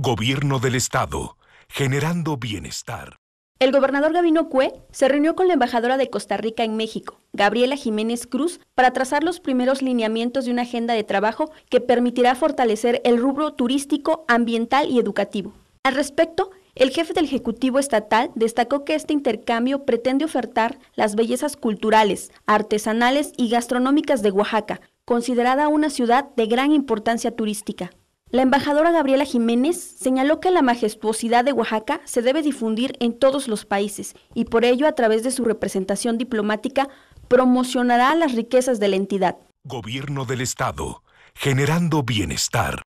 Gobierno del Estado, generando bienestar. El gobernador Gavino Cue se reunió con la embajadora de Costa Rica en México, Gabriela Jiménez Cruz, para trazar los primeros lineamientos de una agenda de trabajo que permitirá fortalecer el rubro turístico, ambiental y educativo. Al respecto, el jefe del Ejecutivo Estatal destacó que este intercambio pretende ofertar las bellezas culturales, artesanales y gastronómicas de Oaxaca, considerada una ciudad de gran importancia turística. La embajadora Gabriela Jiménez señaló que la majestuosidad de Oaxaca se debe difundir en todos los países y por ello a través de su representación diplomática promocionará las riquezas de la entidad. Gobierno del Estado, generando bienestar.